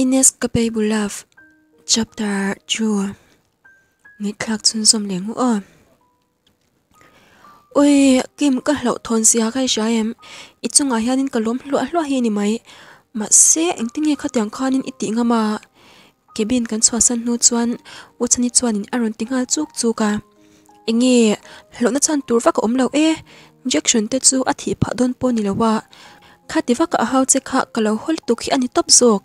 Inescapable Love Chapter 2 Ngitlak chun som le ngu o Ui kim ka hlo thon sia kai sha em i chunga hianin ka lom lụa lụa hi ni mai ma se eng tinge khatyang khanin iti ngama à. kebin kan chwa san nu chuan u chani chuanin aron tinga chuk chuka enge hlo na chan tur vaka omlo e injection te chu athi pha don po ni lowa khati vaka hau che kha kalo hol tu khi ani top zok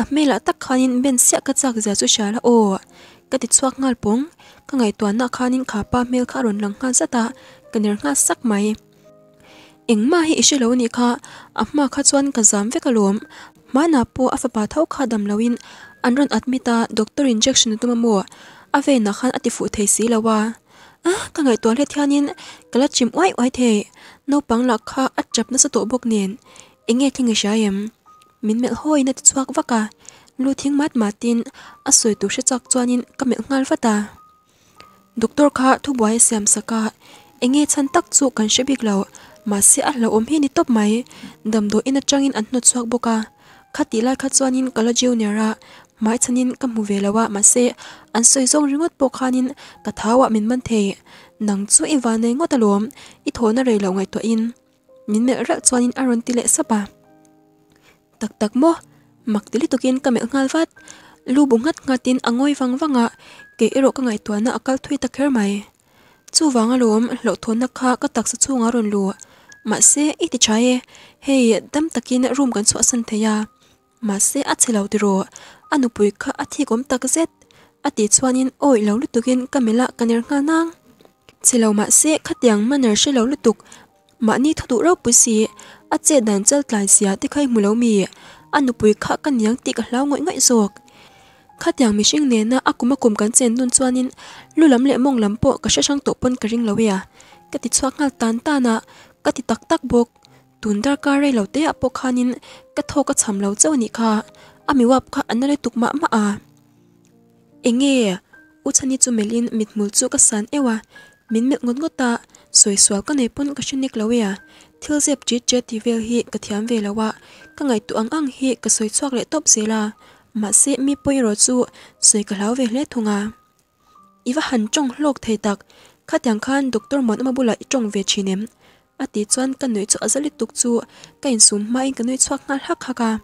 a mela ta khanin ben sia ka chak ja chu shala o ka ti chuak ngal pong ka ngai to na khanin kha pa mel kha ron lang kha za ta ka ner nga sak mai eng ma hi ishe lo ni kha a ma kha chuan ka zam ve ka lom ma na po a fa pa thau kha dam lawin an doctor injection tu ma mo a na khan ati fu thei si lawa a ka ngai to le thianin kala chim wai wai the no pang la kha a chap na sa to bok nen min mel hoi na chuak waka lu thing mat matin a soi tu she chak chuanin ka mel ngal fata doctor kha thu buai siam saka enge chan tak chu kan shebik lo ma si a lo om hi ni top mai dam do in a changin an no chuak boka khati lai kha chuanin kala jiu nera mai chanin ka mu velawa ma se an soi zong ringot pokanin ka thawa min man the nang chu iwane ngotalom i thona rei lo ngai to in min me ra chuanin aron tile sapa tak tak mo mak tili tokin kame ngal vat lu bungat ngatin angoi wang wanga ke ero ka ngai tuana akal thui takher mai chu wanga lom lo thona kha ka tak sa chunga ron lu ma se iti chaye hei dam takin room kan át san theya ma se a chelau tiro anupui kha athi gom tak zet ati chuanin oi lo lutukin kamela kaner nga xe chelau ma mà khatiang xe she lo tục, ma ni thodu ro xì a che dan chal tlai sia ti khai mulo mi anu pui kha kan yang ti ka hlau ngoi ngoi zok kha tiang mi sing ne na akuma kum kan chen dun chuanin lulam le mong lam po ka sang to pon ka ring ya. ka ti chuak ngal tan ta na ka ti tak tak bok tun dar ka rei lo te a po khanin ka tho ka cham lo chaw ni kha ami wap kha anale tukma ma a enge uchani chu melin mitmul chu ka san ewa min mel ngot ngota soiswal ka nei pon ka shinik lawia thiếu diệp chết chết thì về hiện cái thiám về là wa các ngày tụ ăn ăn hiện cái soi xoạc lại tốp dế là mà sẽ mi bơi rồi chu soi cái lão về lết thùng à ý iwa hành trong lộc thầy tạc khát tiếng khan doctor muốn mà bu lại trong về chỉ ném à tí chuan cái nơi chỗ rất lịch tục chu cái in xuống mai cái nơi xoạc ngắt hắc hắc à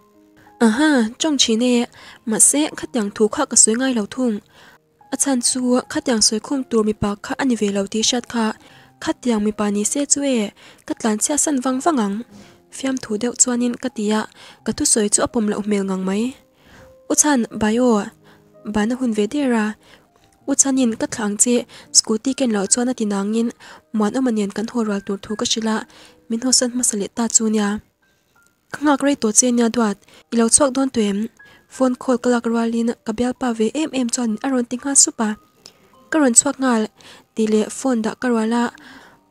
à ha trong chỉ nè mà sẽ khát chẳng thú khắc cái soi ngay lầu thùng à chan chu khát chẳng soi khum tour mi bạc khát anh về lầu tí sát khát khát tiếng mi pani se chu e kat lan sia san wang wangang fiam thu deuh chuanin katia ka thu soi chu apom lo mel ngang mai uchan bayo bana hun ve dera uchanin ka thlang che scooty ken lo chuan atinangin man omanian kan horal tur thu ka shila min ho san masale ta chunia khangak rei to che nya dwat ilo chuak don tuem phone call kalak ralin ka bel pa ve em em chuan aron ting ha supa karon chuak ngal lệ tile phone da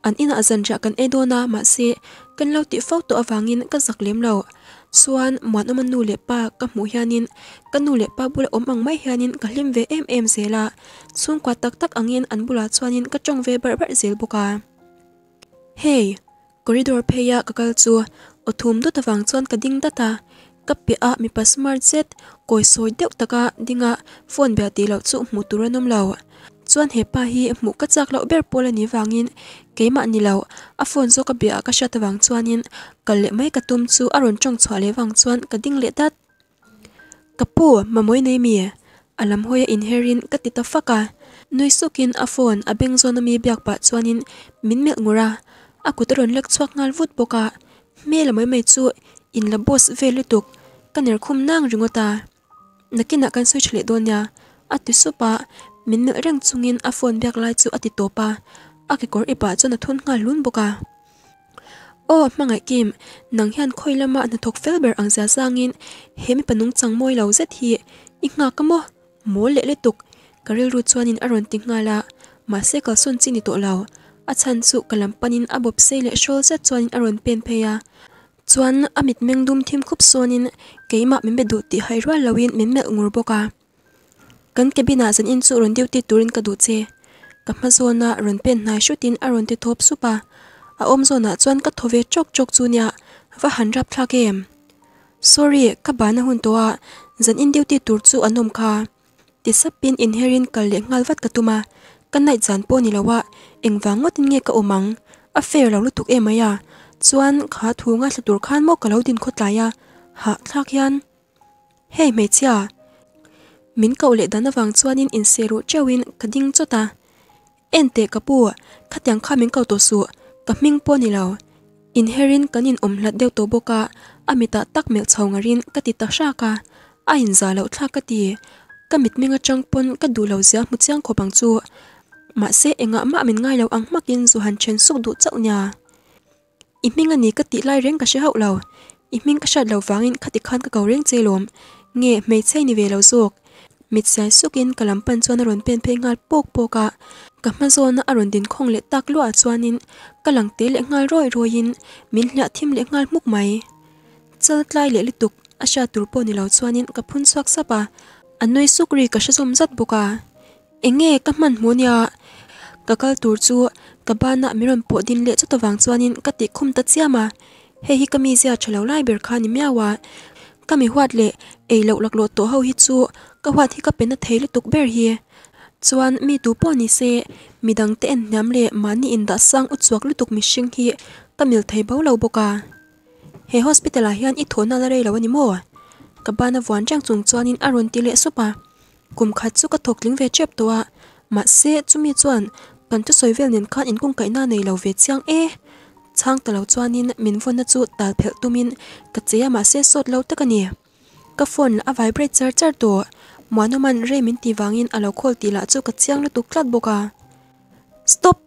anh in ở dần ra kan edona mà ma cần kan lo phốt fau vàng awangin ka giặc liếm lâu. suan mwan om nu lệ pa ka hiền hianin cần nu lệ pa bula bằng mấy hiền hianin ka liếm về em em zela chung kwa tak tak angin an bula chuanin ka về ve bar dễ zel buka hey corridor pheya ka kal chu othum do suan chuan ka tata, data kapi a mi pa smart set coi soi deuh taka dinga phun bia ti lo chu mu turanum lâu chuan pa hi hmu ka chak lo ber pola ani wangin keima ni lo a phone zo ka bia ka shat wang chuanin kal le mai ka tum chu a ron chong chhua le wang chuan ka ding le tat kapu mamoi nei mi e. alam hoya inherin ka ti ta faka noi sukin a phone a beng zona mi biak pa chuanin min mel ngura a kutron lek chuak ngal vut boka mel mai mai chu in la boss velu tuk kaner khum nang ringota nakina ah kan switch le donya atu supa mình min nel reng chungin a phone biak lai chu ati topa aki kor ipa chona thun ngal lun boka o mangai kim nang hian khoilama na thok felber angza sangin hemi panung changmoi lo zet hi lệ nga kamo mo le le tuk karil ru chuanin aron ti mà ma se kal sun chini to law a chan chu kalam panin abop se le shol zet chuanin aron pen pheya chuan amit mengdum thim khup sonin keima membe du ti hairwa lawin memme ungur boka kan ke bina zan in chu ron diu turin ka du che ka ma zo na ron pen na shu tin a ron ti thop su pa a om zo na chuan ka thove chok chok chu nya va han rap thla ke sorry ka ba na hun to a zan in diu ti tur chu anom kha ti sap pin in herin kal le ngal vat ka tuma kan nai chan po ni lawa eng va ngot nge ka omang a fair lo lu tuk e maya chuan kha thu nga thlu tur khan mo ka lo din khotlai a ha thak yan hei me chia min kau le dana wang chuanin in seru chawin kading chota ente kapu khatyang kha min kau to su kaming po ni lo in herin kanin omlat deu to boka amita tak mel chhongarin katita shaka a in za lo thla kati kamit minga changpon ka du lo zia mu chiang khopang chu ma se enga ma min ngai lo ang makin zu han chen suk du chau nya i minga ni ti lai reng ka she hau lo i ming ka shat lo wangin khati khan ka kau reng che lom nge mei chei ni ve lo zok mit sai sukin kalam pan chuan ron pen phe ngal pok poka kama zon a ron din khong le tak lua chuanin kalang te le ngal roi roiin min hnya thim le ngal muk mai chal tlai le lituk a sha tur po ni lo chuanin ka phun swak sapa anoi sukri ka sha zom zat buka enge ka man mu nia ka kal tur chu ka ba na mi ron po din le chu to wang chuanin ka he hi kami zia lai ber miawa kami huat le ei lo lak lo to ka wa thi ka pen a thei lutuk ber hi chuan mi tu pawh ni se midang te en hniam le mani in dah sang u chuak lutuk mi hring hi tamil thei bo lo boka he hospital ah hian i thona la rei lo ani maw ka bana wan tang chung chuanin a ron ti le sopa kum kha chu ka thokling ve chep to a ma se chumi chuan kan tu soi vel nen khan in kung kai na nei lo ve chiang e chang ta lo chuanin min von na chu tal phel tumin ka cheya ma se sot lo takani ka phone a vibrate char char to Manoman remin ti wangin alo khol ti la chu ka chiang la tuk lat boka. Stop!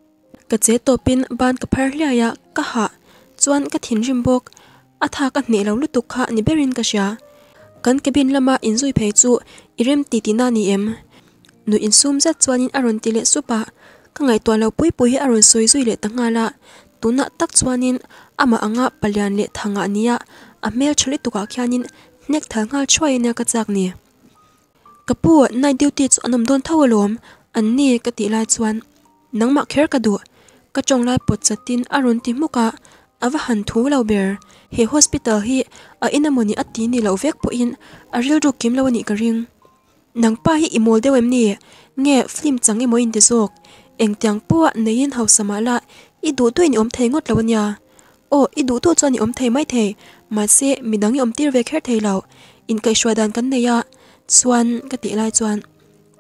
Ka che topin ban ka par lia ya ka ha. Chuan ka thin rim bok. A tha ka ne lau lu tuk ha ni berin ka siya. Kan ka bin lama in zui pe chu irem ti ti na ni em. Nu in sum za aron ti le su Ka ngay toan lau pui pui aron soy zui le tanga la. Tu na tak chuan ama anga palian le thanga niya. A mel chali tuka kyanin nek thanga chua ina ka chak niya. kapu nai duty chu anam don thawalom anni ka ti lai chuan nangma kher ka du ka chong lai pot chatin arun ti muka awa han thu lo ber he hospital hi a inamoni ati ni lo vek po in a ril ru kim lo ni ka ring nang pa hi imol dewem ni nge film changi mo in de zok eng tiang po nein hau samala i du tu ni om thei ngot lo nya o i du tu chuan ni om thei mai thei ma se midang i om tir ve kher thei lo in kai shwa dan kan neya chuan ka ti lai chuan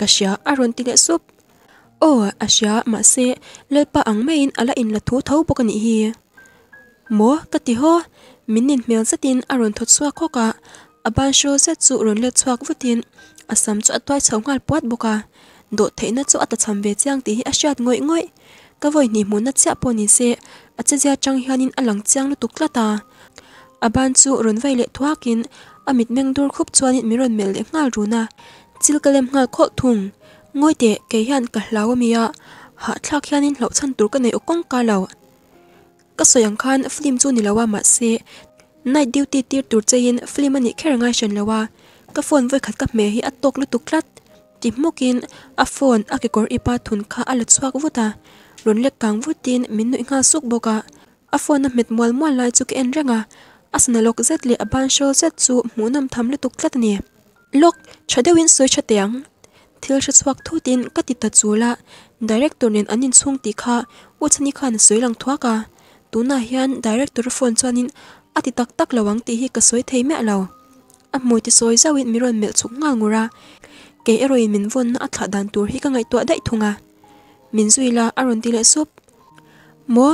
ka sia aron ti le sup o a sia ma se le pa ang main ala in la thu tho bok ani hi mo ka ti ho minin mel zatin a ron thot suak khoka aban sho se chu ron le chuak vutin asam chu atwai chhongal puat boka do theina chu ata chambe chiang ti hi a shat ngoi ngoi ka voi ni mun na cha poni se acha ja chang hianin alang chiang lu tuklata aban chu ron vai le thuakin อมิดเมงดูคบชวนิมิรันเมลเล็กน่ารู้นะจิลกเลมงาโคทุงงอยเตะเกยันกะลาวมียะหาทักยานินเหล่าชันตุกันในอุกงกาลาวก็สยังคันฟลิมจูนิลาวามาเซนายดิวตีตีตุรเจยนฟลิมันิแค่รงไงฉชนลาวากะฟอนไว้ขัดกับเมฮีอัตโตกลุตุกลัดจิมมุกินอัฟอนอักกอร์อีปาทุนคาอัลสวากวุตารุนเล็กกังวุตินมินุอิงาสุกบกะอัฟอนนัมิดมวลมวลไลจุกเอ็นเรงอ asana lok zet li aban shol zet chu mu nam tham le tuk tlat ni lok chadewin soi chateng thil sha chwak thu tin ka ti ta chu la director nen anin chung ti kha u chani khan soi lang thwa ka tuna hian director phone chuanin ati tak tak lawang ti hi ka soi thei me lo a moi ti soi zawin miron mel chuk ngal ngura ke eroin min von na athla dan tur hi ka ngai to dai thunga min zuila aron ti le sup mo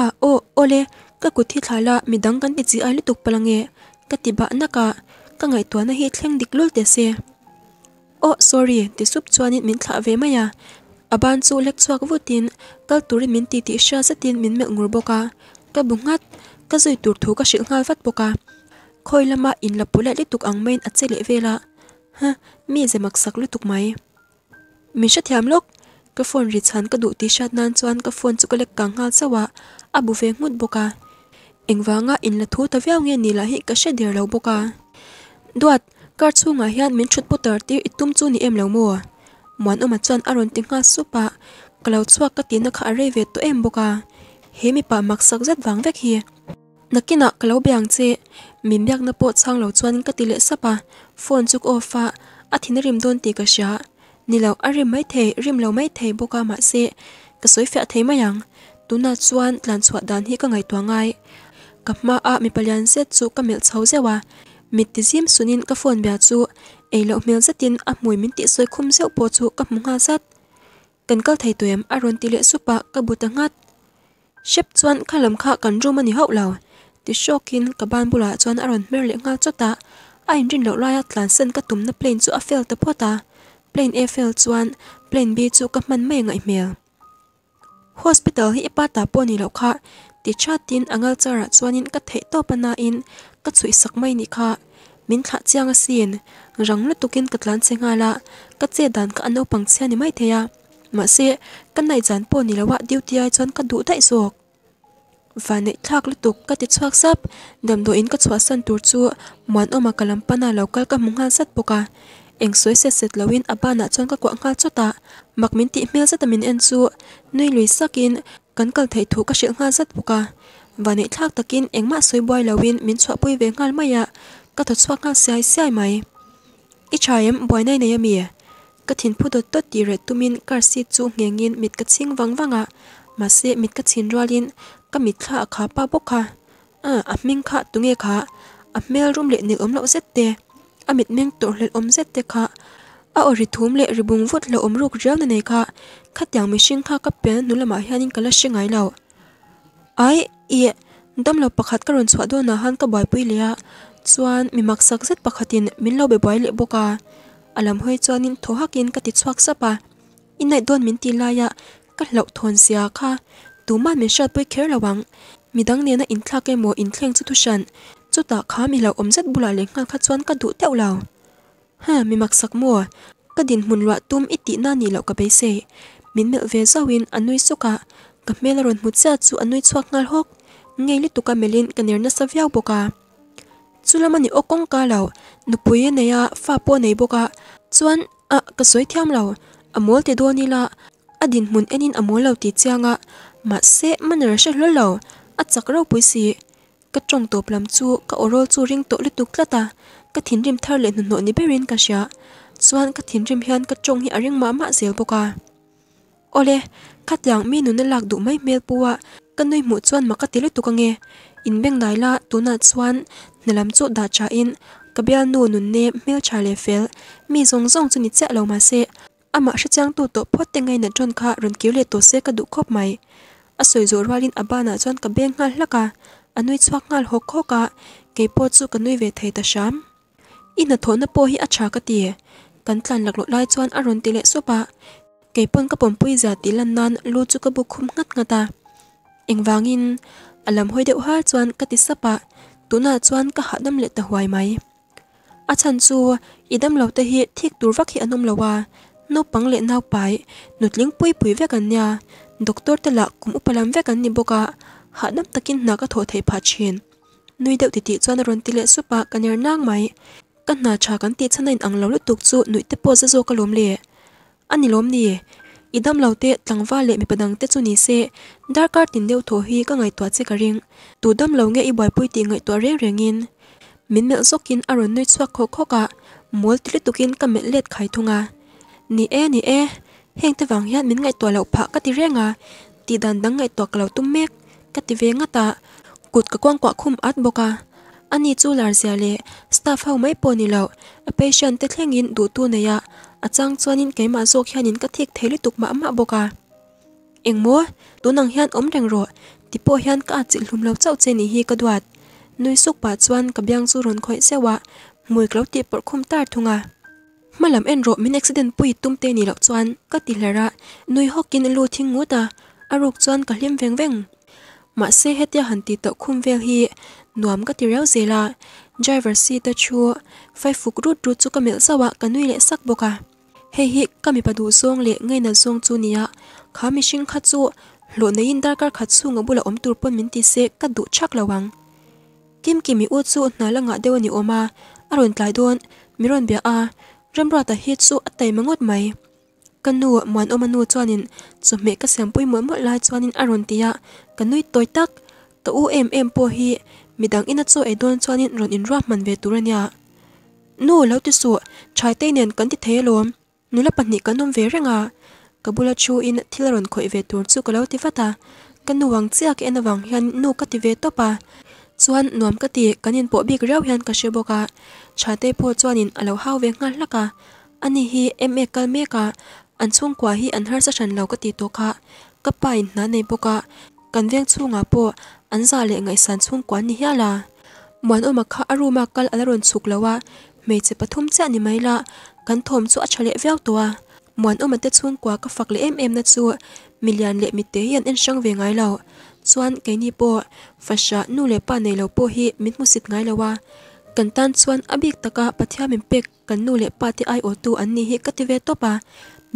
a o ole các cụ thi thái là mình đăng tấn bị dữ ai liên tục lăng nghe các tỷ bạn nó cả các ngày tuần nó hết khen địch lôi để xe oh sorry thì súp cho nên mình thả về mày à à ban chú lệch cho cái vụ tin các tuổi mình tì tì xa sẽ tin mình mẹ ngủ bọc à các bùng ngắt các rồi tuổi thú các sự ngai phát bọc à khôi mà in lập lại liên tục ăn men at sẽ lệ về là ha mi dễ mặc sắc liên tục mày mình sẽ thèm lúc cái phone rít hắn cái đủ tí sát nan chuan cái phone chụp cái lệch càng ngal sao à abu về ngút bọc à anh engwanga in la thu ta viau nge ni la hi ka she der lo boka duat kar chunga hian min thut putar ti itum chu ni em lo mo muan oma chan aron ti nga supa cloud chua ka tin kha re ve tụ em boka hemi pa mak sak zat wang vek hi nakina kalo biang che min biak na po chang lo chuan ka tile sapa phone chuk ofa athin rim don ti ka sha nilo arim mai the rim lo mai the boka ma se ka soi fe the mayang tuna chuan tlan đàn dan hi ka ngai ngay ka hma a mi palian zet chu ka mel chho zewa mi ti zim sunin ka phone bia chu eilo mel zatin a mui min ti soi khum zeu po chu ka munga zat kan kal thei toyam a ron ti le supa ka buta ngat shep chuan khalam kha kan rum ani hau law ti shokin ka ban bula chuan a ron mer le ngal chota a in rin lo laia tlan sen ka tumna plane chu a fel ta phota plane a fel chuan plane b chu ka man mai ngai mel hospital hi ipa ta pawh ni lo kha ti chatin angal chara chuanin ka thei to pana in ka chui sak mai ni kha min thla chianga sin rang la tukin katlan chenga la ka che dan ka ano pang chhia ni mai theya ma se kan nai jan po ni lawa duty ai chon ka du dai zok và nãy thác lúc tục các tiết xoạc sắp, đầm đồ in các xóa sân tùr chua, muốn ôm mà cả lắm pana lâu các các mong hàn sắt bọc à. Anh suối xét xét lâu in à bà nạ chọn các quảng ngạc cho ta mặc mình tị mèo rất tầm mình en chua, nuôi lùi sắc in, cần cần thấy thú các sự nga rất bù cả à. và nãy thác ta kín ánh mắt suy bôi là viên miến xóa bôi về ngal mày ạ à. các thuật xóa ngal sai sai mày ít trái em bói này này mì à. các thiên phu đột tốt đi rệt tu min các si chú nghe nghiên mít các sinh vắng vắng ạ mà si mít các sinh roa liên các mít khá khá ba bốc khá à ấp minh khá tu nghe khá ấp mail room lệ nữ ấm lậu rất tê ấp mít minh tổ lệ ấm rất tê khá a o ri thum le ri bung vut lo om ruk riang na nei kha khat yang mi sing kha ka pen nu lama hianin kala singai lo ai e dam lo pakhat karon chwa do na han ka bai pui lia chuan mi mak sak zet pakhatin min lo be bai le boka alam à hoi chuanin tho hakin ka ti chuak in inai don min ti laya ka lo thon sia kha tuma mi shat pui kher lawang midang ne na in thla ke mo in thleng chu thu shan chu ta kha mi lo om zet bula le kha kha chuan ka du teuh ha mi mặc sắc mùa ka din hun lwa tum iti na ni lo ka be se min mel ve zawin anui suka ka mel ron mu cha chu anui chuak ngal hok ngei li tuka melin kaner na saviau boka chulamani okong ka lo nupui ne ya fa po nei boka chuan a ka soi thiam lo amol te do ni la adin mun enin amol lo ti mà ma se maner she lo lo a chak ro pui si ka trong top lam chu ka orol riêng ring to li tuk ta ka thin rim thar le nu no ni berin ka sha chuan ka thin rim hian ka chong hi a ring ma ma zel boka ole khat yang mi nu lạc lak mấy mèo bùa, puwa ka noi suan mà các tile tu ka nghe, in beng đại la tu na chuan nalam chỗ da cha in ka bel nu nun ne mèo cha le fel mi zong zong chu ni che lo ma se ama sha chang tu to phot te ngai na chon kha ron kiu le to se ka du khop mai a soi zo ralin abana chon ka beng ngal laka anui hộc hộc ho cái ka keipo cái kanui về thấy ta sham in a thon na po hi a cha ka ti e. kan tlan lak lo lai chuan a ron ti le so pa ke pon ka pom pui za ti lan nan lu chu ka bu khum ngat ngata engwangin alam hoi deuh har chuan ka ti sapa tuna chuan ka hadam le ta huai mai a chan chu idam lo te hi thik tur vak hi anom lowa no pang le nau pai nutling pui pui ve kan nya doctor te la kum upalam ve kan ni boka hadam takin na ka tho thei pha chin nui deuh ti ti chuan ron ti le supa kaner nang mai กันนาชากันตีชันในอังเลาเลตุกจูหนุ่ยเตปอจะโจกลมเล่อันนี้ลมนี่อีดำเลาเตะตังว่าเละมีประดังเตจูนี่เซดาร์การ์ตินเดียวโถฮีก็ไงตัวเจกริงตูดำเลาเงอีบอยปุยตีไงตัวเรียงเรียงินมินเมลซกินอารอนนุ่ยสวักโคโคกะมัวติลิตุกินกับเมลเล็ดไขทุงานี่เอนี่เอเฮงเตวังยัดมินไงตัวเหล่าพะกติเรียงาตีดันดังไงตัวกล่าวตุ้มเมกกติเวงตากุดกะกว้างกว่าคุมอัดบกา ani chu lar zia le staff ho mai pawni lo a patient te thlengin du tu neya achang chuanin keima ah zawk hianin ka thik theile tukma ama boka engmaw tunang hian om reng ro tipo hian ka achil ah hlum lo chau che ni hi ka duat nui suk pa chuan ka biang chu ron khoi sewa mui klo ti por khum tar thunga malam en ro min accident pui tumte ni lo chuan ka ti hlera nui hokin lu thing nguta aruk chuan ka hlim veng veng ma se hetia hanti to khum vel hi nuam ka ti rau zela driver si ta chu fai fuk ru tu chu ka mel sa wa ka nui le sak boka he hi ka mi pa du song le ngai na song chu nia kha mi shin kha chu lo nei in dar kar kha chu nga bula om tur pon min ti se ka du chak lawang kim ki mi u chu na la nga dewa ni oma aron tlai don mi ron bia a ram ra ta hi chu atai mangot mai kanu man o manu chuanin chu me ka sem pui mo mo lai chuanin aron tia kanui toitak to u em em po hi midang ina cho ei don chuan in ron in ruah man ve turania nu lo ti su chai te nen kan ti the lom nu la pan ni kan nom ve renga kabula chu in thil ron khoi ve tur chu kalau ti fata kan nu wang chiak en wang hian nu ka ti ve to pa chuan nuam ka ti kan in po big rau hian ka sheboka chai te po chuan in alo hau ve ngal laka ani hi em e kal me ka an chung kwa hi an har sa san lo ka ti to ka kapain na nei boka kan veng chu nga po ăn lệ sản an za le ngai san chung kwan ni hiala mon oma kha aruma kal alaron chuk lawa me che pathum cha ni mai la kan thom chu a chale veo towa mon oma te chung kwa ka fak le em em na chu milian lệ mi te hiện en sang về ve lâu lo chuan ke bộ po fasha nu lệ pa nei lâu po hi xịt musit ngai lawa kan tan chuan abik taka pathia min pek kan nu le pa ti ai o tu an ni hi ka ti ve to pa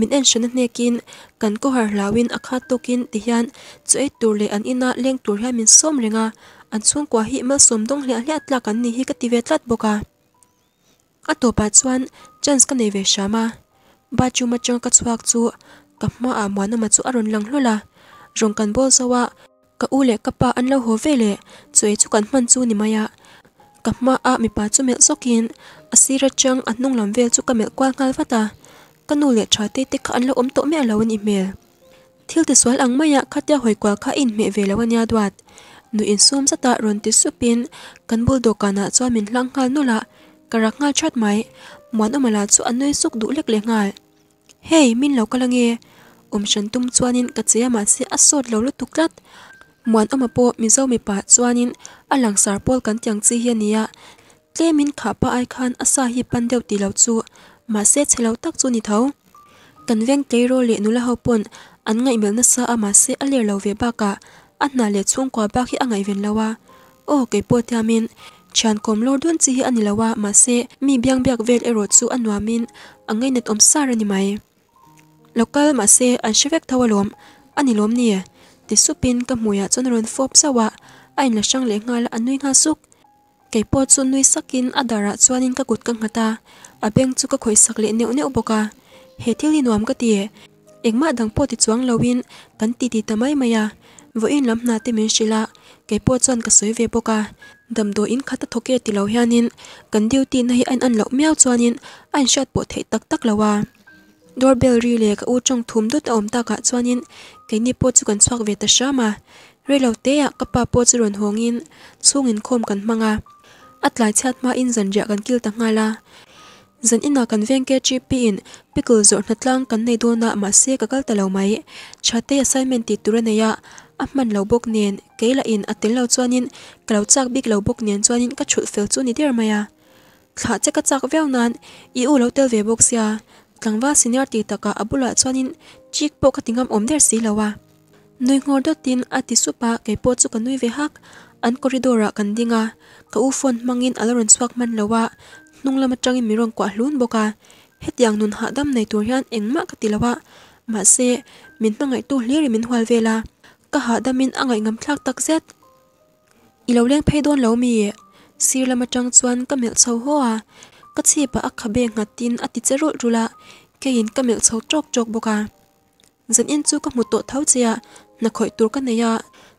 min en shana ne kin kan ko har lawin akha to kin ti hian chu ei tur le an ina leng tur hian min som renga an chung kwa hi ma som dong le hla tla kan ni hi ka ti ve tlat boka a to pa chuan ka ne shama ba chu ma chang ka chuak chu ka na ma chu lang lula rong kan bol sawa ka u le pa an lo ho ve le chu kan man chu ni maya ma ka hma a mipa chu mel zokin a sira chang an nung lam vel chu ka mel kwa ngal vata kanu le tha te te kha an lo om to me lo ni mel thil te swal ang maya khatya hoi kwa kha in me ve lo anya dwat nu in sum sata ron ti supin kan bul do kana chu min hlang ngal nula karak ngal chat mai mon omala anh anoi suk du lek le ngal hey min lo kalange om shan tum chuanin mà sẽ ma se lâu lo lu tuklat muốn muan oma po mi zo mi anh chuanin alang sar pol kan tiang chi hian nia tlemin kha pa ai khan asa hi pan đầu ti lo chu ma se chhelo tak chu ni tho kan veng tleiro lệ nula ho pon anh ngai mel na sa ama anh aler lo về ba cả, anh na le chung qua ba khi anh về lâu ven ô cái ke po tiamin chàng cầm lor đun chi hi lâu lawa mà se mi biang biak vel ero chu anwa min angai net om sar ani mai local ma se an shivek thawalom ani lom ni tiếp xúc ti supin ka muya chon ron fop sawa ain là sang le nga la anui nga suk kei po chu sắc sakin adara ah chuanin ka kut ka ngata abeng chu ka khoi sak le neu neu boka he thili nuam ka ti e. engma dang po ti chuang lawin kan ti ti tamai maya vo in lam na te min shila kei po chon ka soi ve boka dam do in khata thoke ti lo hianin kan diu ti na hi an an lo miao anh an bộ thể thei tak tak lawa doorbell ri le ka u chong thum du ta om ta ka chuanin ke ni po chu kan chak ve ta sha ma re lo te ya ka pa po chu ron hong in chung in khom kan manga atlai chat ma in zan ja kan kil ta ngala zan ina kan veng ke chi pi in pickle zo hnatlang kan nei do na ma ka kal ta lo mai chate assignment ti tur ne ya a man bok nen ke la in atin lo chuanin klau chak big lo bok nen chuanin ka chu fel chu ni der ma ya kha ka chak veo tlangwa senior ti taka abula chuanin chik po katingam om der si lawa nui ngor do tin ati supa ke po chu ka nui ve hak an corridora kan dinga ka u phone mangin alaron swak man lawa nung lama changi mirong kwa hlun boka hetiang nun ha dam nei tur hian engma ka tilawa ma se min ngai tu hleri min hwal vela ka ha damin angai ngam thlak tak zet iloleng pheidon lo mi sir lama tang chuan ka mel chho hoa ka chi pa akha be ngatin ati cherol rula ke in ka mel chho chok chok boka zan in chu ka mu to thau chia na khoi tur ka neya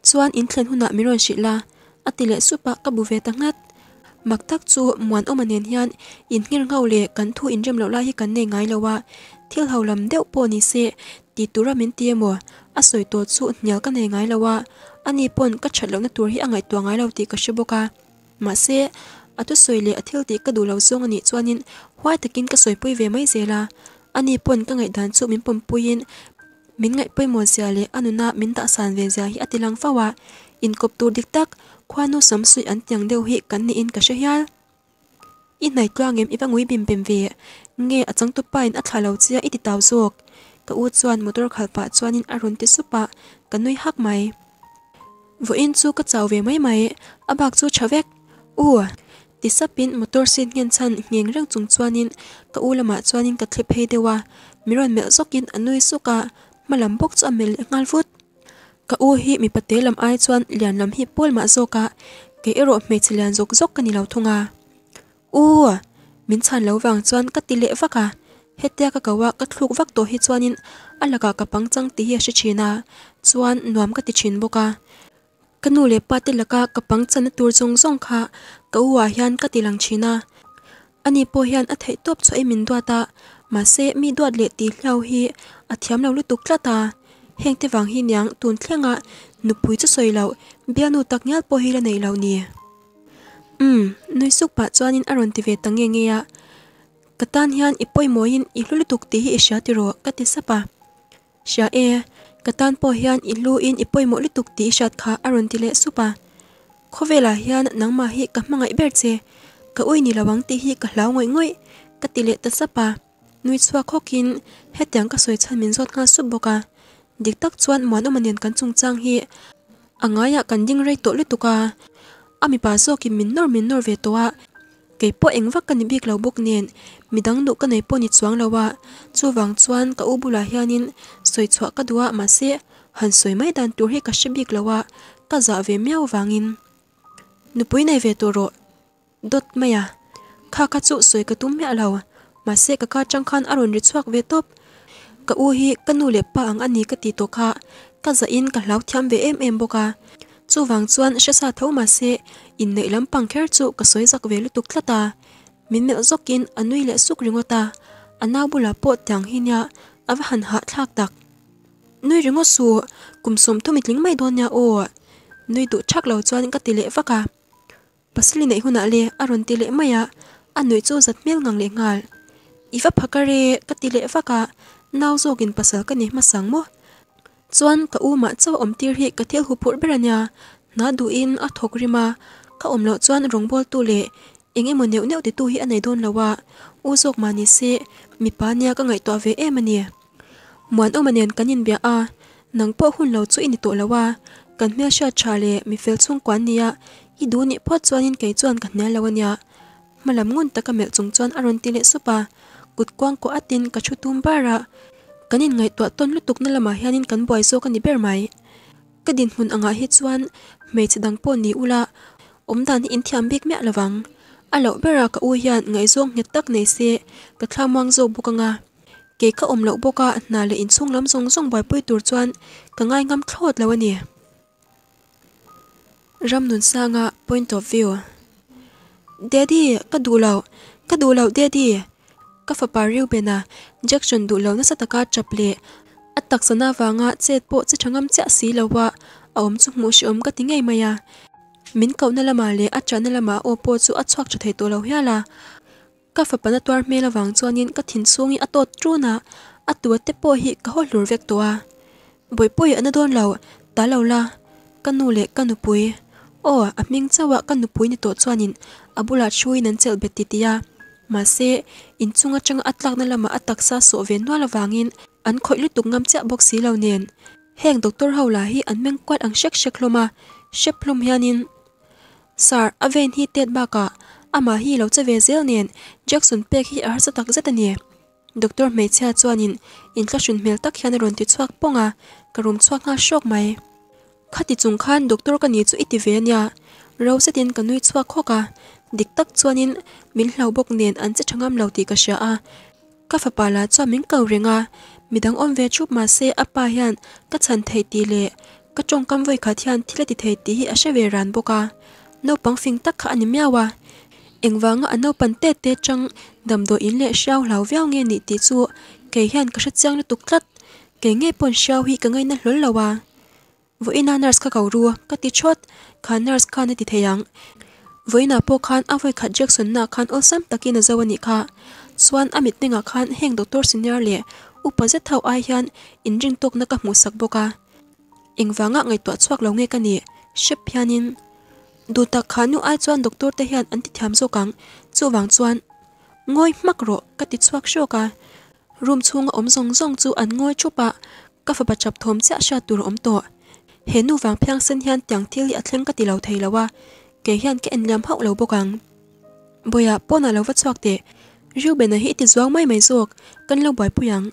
chuan in thlen huna miron shila lệ le supa ka bu ve ta ngát mặc tak chu muốn ôm anen hian in nghe ngau le kan thu in rem lo la hi kan ne ngai lowa thil holam deuh po ni se ti tura min ti mo a soi to chu nyal ka lâu ngai lowa ani pon ka that lo na tur hi angai lâu ngai lo ti ka shiboka mà se atu soile athil ti ka du lo zong ani chuanin huai takin ka soi pui ve mai zela ani pon ka ngai dan chu min pom puin min ngai pui mon sia le anuna min ta san ve zia hi atilang fawa in kop tur dik tak khwanu sam sui an tiang deuh hi kan ni in ka she hial in nai tlang em iwangui bim bim ve nge achang tu pain a thalo chia iti taw zok ka u chuan motor khalpa chuanin arun ti supa kanui hak mai vo in chu ka chaw ve mai mai abak chu thawek u tisapin motor sin ngen chan ngeng rang chung chuanin ka ulama chuanin ka thlep hei dewa miron mel zokin anui suka malam bok chu amel ngal vut ka u hi mi patelam ai chuan lian lam hi pol ma zoka ke ero me chilian zok zok kani lo thunga u min chan lo wang chuan ka tile vaka hetia ka kawa ka thluk vak to hi chuanin alaka ka pangchang ti hi a hri china à? chuan nuam ka ti chin boka kanu le pati laka kapang chan tur zong zong kha ka wa hian ka tilang china ani po hian a thei top chho min dua ta ma se mi duat le ti hlau hi a thiam lo lu tuk la ta heng te wang hi niang tun thlenga nu pui cha soi lo bia nu tak ngal po hi la nei ni um mm, noi suk pa in aron ti ve nge ya katan hian ipoi moin i lu lu ti hi e sha ti ro ka ti e katan po hian ilu in ipoi mo li ti shat kha aron tile supa khovela hian nang ma hi ka mangai ber che ka ui ni lawang ti hi ka lawngoi ngoi ka tile ta sapa nui chua khokin hetang ka soi chan min zot nga suboka dik tak chuan mano manen kan chung chang hi angaya kan ding rei to li tuka ami pa zo ki min nor min towa kei po eng vak kan bik lo buk nen mi dang du kan po ni chuang lo wa chu wang chuan ka u bu la hianin soi chua ka duwa ma se han soi mai dan tur he ka shi bik ka za ve meo wangin nu ve to ro dot mai ya ka chu soi ka tum me ma se ka ka chang ri chuak ve top ka u hi ka nu le pa ang ka ti to ka za in ka lau thiam ve em em ka chu vàng chuan sẽ sa thấu mà se in nệ lắm bằng khéo chu cả xoay giặc về lúc tục lát ta mình mẹo dốc kín anh nuôi lẽ xúc ringo ta anh nào bù là bộ tiếng hi nhạ anh hẳn hạ thạc đặc nuôi rừng ringo su cùng sống thu mít lính mày đoan nhà ô nuôi tụ chắc lầu chuan các tỷ lệ vắc à pasli nệ huna lệ aron tỷ lệ mày à anh nuôi chu giật miếng ngang lệ ngal ifa phakare các tỷ lệ vắc à nào zogin pasal kani masang mo chuan ka u ma chaw om tir hi ka thil hu phur ber ania na du in a thok ri ka om lo chuan rong bol tu le inge mon neu neu ti tu hi anai don lawa u zok ma ni se mi pa nia ka ngai to ve em ani muan o manen kanin bia a nang po hun lo chu in to lawa kan hmel sha cha le mi fel chung kwan nia i du ni pho chuan in ke chuan ka hnel lawa nia malam ngun ta ka mel chung chuan aron ti le supa pa kut kwang ko atin ka chu tum ba ka nin ngay tuwa ton lu tuk nila ma hiyanin kan buay zo kan ibermai ka din hun a nga hit zuwan mei ti dang pon ni ula omdaani in thiambik miak la vang alaw bera ka uu hiyan ngay zonk nyatak na isi ka klamuang zo buka nga kei ka omlau buka na le in zonk lam zonk zonk buay puy tur zuwan ngam kloot la wani ram nun sa nga point of view dedee, ka duu lau ka ka fa pariu bena jackson du lo na sataka chaple atak sana wanga chet po che thangam cha si lowa om chu mu shi om ka tingai maya min kau na lama le a chan lama o po chu a chhak cha thei to lo hiala ka fa pana twar me la wang chuanin ka thin sungi a tot tru na a tu te po hi ka hol lur vek to a boi poi an don lo ta lo la kanu le kanu pui o a ming chawa kanu pui ni to chuanin abula chui nan chel betitia Maa se, in chunga chunga atlak nala maa atak saa soo ven nua la vaang in, an koi lu tuk ngam tsiak boksi lau nian. Heng doktor haula hii an meng kuat an shek shek loma, sheplom hia nian. Saar, a ven hii tet baka, amaa hii lau ca vezel nian, jackson pek hii a harsatak zeta nia. Doktor may tshaa tshwaa nian, in kashun mel tak hiana ron ti tswaak ponga, karum tswaak ngaa shok may. Khati chung khan doktor ka nia zu iti ven yaa, raaw setin ka nuu dik tak chuanin min hlo bok nen an che thangam lo ti ka sha a ka fa pala chu min ko renga midang om ve chup ma se apa hian ka chan thei ti le ka chong kam voi kha thian thile ti thei ti hi a she ve ran boka no pang fing tak kha ani miawa engwanga ano pan te te chang damdo in le shau hlau viao nge ni ti chu ke hian ka sha chang na tuk tlat ke nge pon shau hi ka ngai na hlol lawa vo ina nurse ka kauru ka ti chot kha nurse kha na ti theyang với na po khan avoi khat jackson na khan osam takina zawani kha Swan amit ninga khan heng doctor senior le upa zet thau ai hian injing tok na ka hmu sak boka ingwanga ngai to chuak lo nge kani ship hianin du ta khanu ai chuan doctor te hian anti thiam zo kang chuwang chuan ngoi makro ka ti chuak shoka room chunga om zong zong chu an ngoi chupa ka fa bachap thom cha sha tur om to henu wang phiang sen hian tiang thil i athleng ka ti lo thei lawa kể hiện cái anh nhắm hậu lâu bố gắng. Bởi à, bố nào lâu vất xoạc tế, rưu bền ở hít tì dọa mây mây dọc, cân lâu bói bố yắng,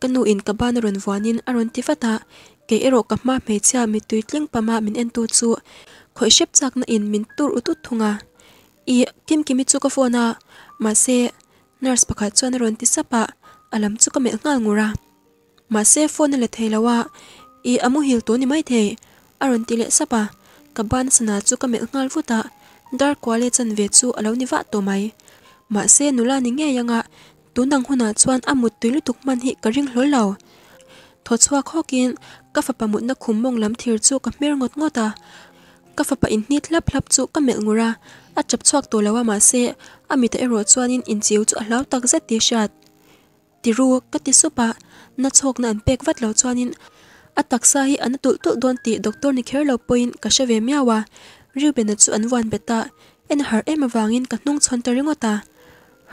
cân nụ in cả ba nửa vua nín ả rôn tí phát tạ, kể ế rộ cặp mạ mê chà mê tùy tlinh bà mạ mình ên tù chú, khỏi xếp chạc nà in mình tùr ủ tút thùng à. kim kì mì chú kà phô nà, mà nars bà khá chú nà rôn tí xa bà, ả lâm chú kà ra. Mà xê phô nà lệ thầy lâu à, ý, ả mù hiểu tố nì mây thầy, ả cả ban sana chu ka mel ngal vuta dar kwale chan ve chu alo ni wa to mai ma se nula ni nge yanga tunang huna chuan amut tuilu tục man hi ka ring hlol lo tho chua khokin ka fa pamut na khummong lam thir chu ka mer ngot ngota ka fa pa in ni thlap thlap chu ka mel ngura a chap chuak to lawa ma se ami ta ero chuanin in in chiu chu lâu tak rất tiếc shat tiru ka ti supa nát chhok na an vắt vat lo in at ataksa hi an tul tul don ti doctor ni kher lo poin ka shave miawa riu be na chu an wan beta en har em awangin ka hnung chhon ta ringota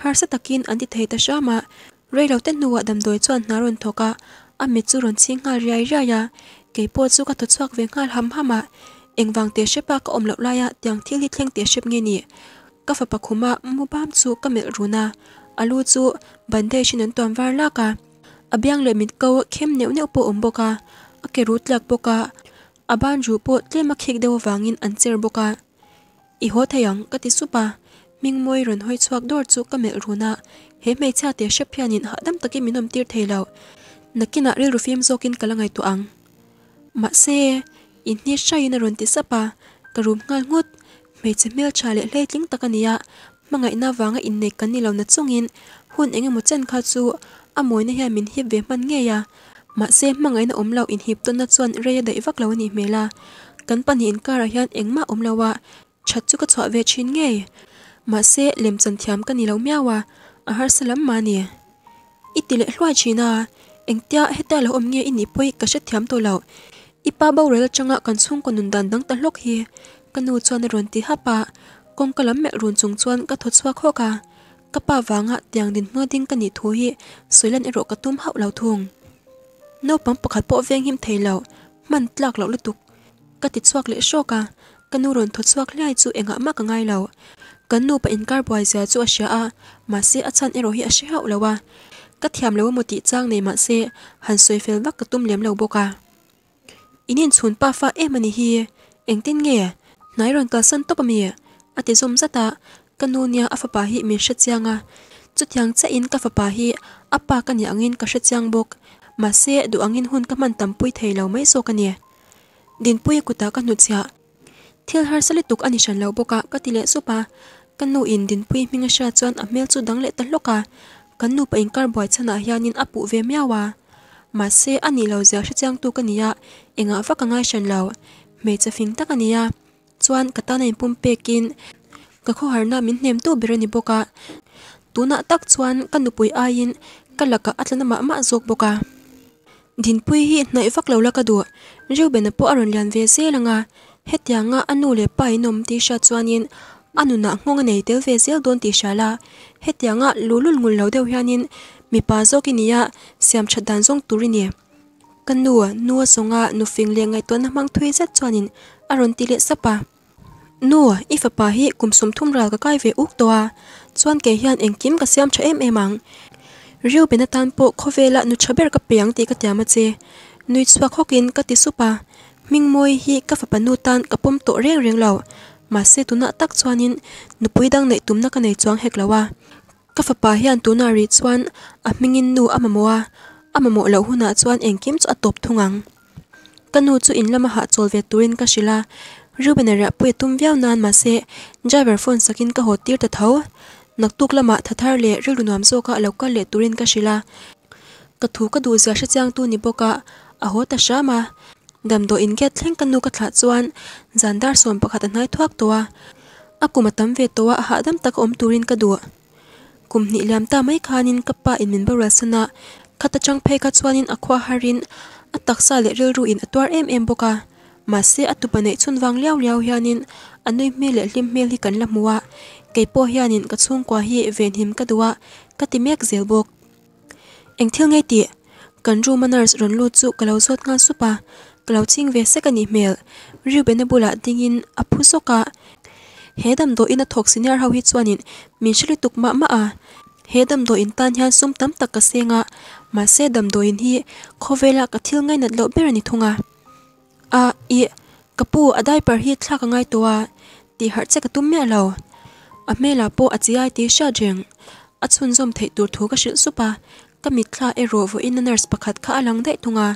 har sa takin an ti thei ta shama rei lo ten nuwa dam doi chuan na ron thoka ami chu ron ching ngal rai raya ke po chu ka to chuak ve ngal ham hama engwang te shepa ka omlo laya tiang thili thleng te shep nge ni ka fa pa khuma mu bam chu ka mel runa alu chu bandage nan tom var la ka abyang le mit ko khem neu neu po omboka ake rutlak boka aban ju po tle makhek dewa wangin anchir boka iho thayang kati supa ming moi ron hoi chuak dor chu kamel runa he mei cha te shapyanin hadam taki minom tir thailo nakina ril rufim zokin kalangai tu ang ma se in ni shai na ron ti sapa karum ngal ngut mei che mel cha le le tling takania mangai na wanga in nei kanilo na chungin hun enge mo chen kha chu amoi na hiamin hi ve man nge ya mà se mang ai na om lo in hip ton na chuan re dei vak lo ni mela kan pan in kar a hian engma om lawa chat chu ka chwa ve chin nge ma se lem chan thiam ka ni lo miawa a har salam ma ni itile hlwa china engtia heta lo om nge ini poi ka sha thiam to lo ipa bo rel còn kan chung ko nun dan dang ta lok hi kanu chuan ron ti hapa kong kalam me run chung chuan ka thot chwa kho ka kapa wanga tiang din ngoding kani thu hi soilan ero katum hậu lâu thùng nâu bấm bậc hạt bộ veng him thầy lậu mặn lạc lậu lụt tục các tít xoạc lễ sô cả cái nu thuật xoạc lẽ chú em ngã mắc ngay lậu cái nu bà in car boy giờ chú asha a mà xe a chan ero hi asha hậu lậu thiam lậu một trang này mà xe hàn xuôi phèl vắc cái tum liếm lậu bộ cả inin chun pa fa em ani hi eng tin nghe nai ron ka san top mi a ti zum zata kanunia afa pa hi mi sha chianga chu thiang cha in ka fa pa hi apa ka ni angin ka sha chiang bok mà xe đủ angin hun các man tầm pui thầy lâu mấy số cái nè din pui cụ ta các nút xe thiel har sali tuk ani shan lo boka ka tile supa kan nu in din pui minga sha chon amel chu dang le tan cả. kan nu pa in kar boy chana hianin apu ve miawa ma se ani lâu zia sẽ chang tu kania enga va ka ngai shan lo me cha fing ta kania chuan kata na in pum pekin ka kho har na min nem tu berani boka tuna tak chuan kan nu pui ain kalaka atlana ma ma zok boka din pui hi nai vak lo la ka du reu ben po aron lan ve se langa hetianga anu le pai nom ti sha chuanin anu na ngonga nei tel ve zel don ti sha la hetianga lulul ngul lo deu hianin mi pa zo ki niya siam chat dan zong turi ni kan nuwa nuwa songa nu fing le ngai ton mang thui zat chuanin aron ti le sapa nuwa ifa pa hi kum som thum ral ka kai ve uk towa chuan ke hian engkim ka siam tha em emang riu bena tan po khovela nu chaber ka cái tiệm ka tiama che nui chwa khokin ka ti supa mình moi hi ka fa panu tan riêng ka pom to reng reng lo ma se tuna tak chuanin nupui dang nei tumna ka nei chuang hek lawa ka fa pa hian tuna ri chuan a mingin nu amamoa amamo lo huna chuan engkim chu ăn thungang kanu chu in lama ha cái gì turin ka bên rubena ra pui tum viau nan ma se driver phone sakin cái hotir ta thau nak tuk lama thathar le ril nuam so ka lokal le turin ka shila ka thu ka du za sha chang tu ni poka a ho ta sha ma dam do in ge thleng zandar som pakhat a nai thuak towa towa ha dam om turin ka du kum mai khanin ka pa in min ba ka chuanin a harin a taksa le ril ru in atwar em em poka mase atupane chunwang liao liao hianin anui mele hlim mel kan lamuwa cái keipo hianin ka chung kwa hi ven him ka duwa ka timek zel bok anh thil ngay tiệt kan ru manners ron lu chu kalo zot ngal supa kalo ching ve sekani mel riu benebula dingin aphu soka hedam do in a thok senior ho hi chuanin min shili tuk ma ma a hedam do in tan hian sum tam tak ka senga ma se dam do in hi khovela ka thil ngai nat à berani thunga a i kapu adai par hi thlaka ngai towa thì har che cái tum me lo Abmei laa po atziayti shaajeng. Atsun zomthay turthu kashin supa. Kami tlaa ero vo ina nars pakat ka alang daytunga.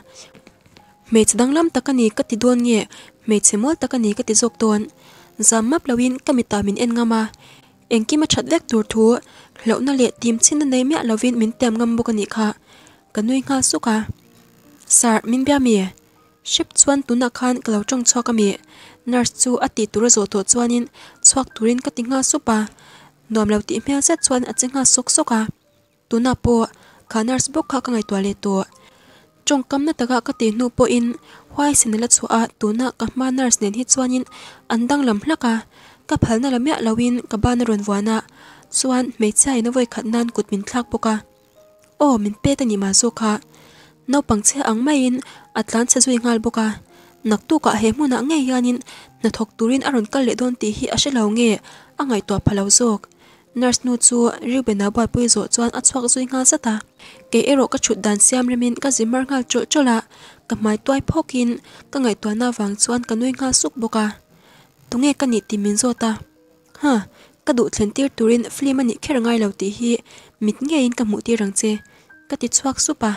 Mei taa danglam taka nii kati doon nge. Mei taa mua taka nii kati zog doon. Za map lawin kami taa min en nga ma. Enki nurse chu ati tur zo tho chuanin chuak turin ka tinga su pa nom lauti mel se chuan a chenga sok sok tuna po ka nurse bok kha ka ngai toile to chong kam na taka ka te nu po in hwai sin la chu a tuna ka ma nars nen hi chuanin andang lam hlaka ka phal na lamya lawin ka ban ron wana chuan me chai na voi khat nan kut min thlak poka o min pe ta ni ma zo kha no pang che ang mai in atlan che zui ngal hi นักตู้กะเฮมุนักไงยานินนักทกตูรินอรุณกัลเลดอนตีฮีอาเชลาวเงอ่างไงตัวพะเลาโจก nurse nu chu riu be na bai pui zo chuan a chuak zui nga sata ke ero ka chut dan siam remin ka zimar ngal chol chola ka mai tuai phokin ka ngai tua na wang chuan ka noi nga suk boka tunge ka ni timin zo ta ha ka du thlen tir turin flim ani kher ngai lo ti hi mit nge in ka mu ti rang che ka ti chuak supa